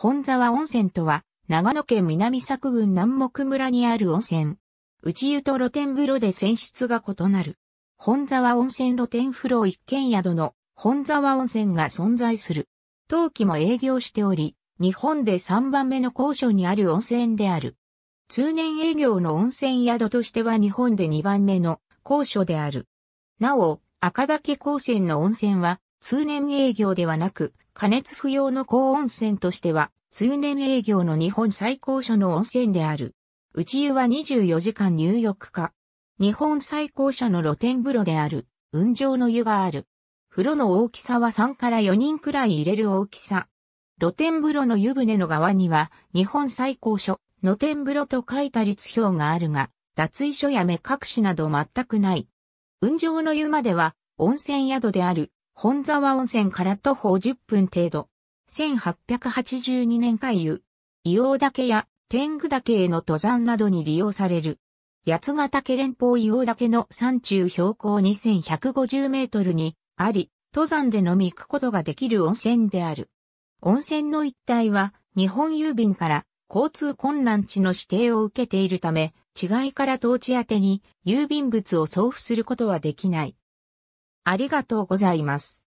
本沢温泉とは、長野県南作郡南木村にある温泉。内湯と露天風呂で泉質が異なる。本沢温泉露天風呂一軒宿の本沢温泉が存在する。当期も営業しており、日本で3番目の高所にある温泉である。通年営業の温泉宿としては日本で2番目の高所である。なお、赤岳高専の温泉は通年営業ではなく、加熱不要の高温泉としては、通年営業の日本最高所の温泉である。内湯は24時間入浴か。日本最高所の露天風呂である、雲上の湯がある。風呂の大きさは3から4人くらい入れる大きさ。露天風呂の湯船の側には、日本最高所、露天風呂と書いた律表があるが、脱衣所や目隠しなど全くない。雲上の湯までは、温泉宿である本沢温泉から徒歩10分程度。1882年回湯。硫黄岳や天狗岳への登山などに利用される。八ヶ岳連峰硫黄岳の山中標高2150メートルにあり、登山で飲み行くことができる温泉である。温泉の一帯は日本郵便から交通困難地の指定を受けているため、違いから当地宛に郵便物を送付することはできない。ありがとうございます。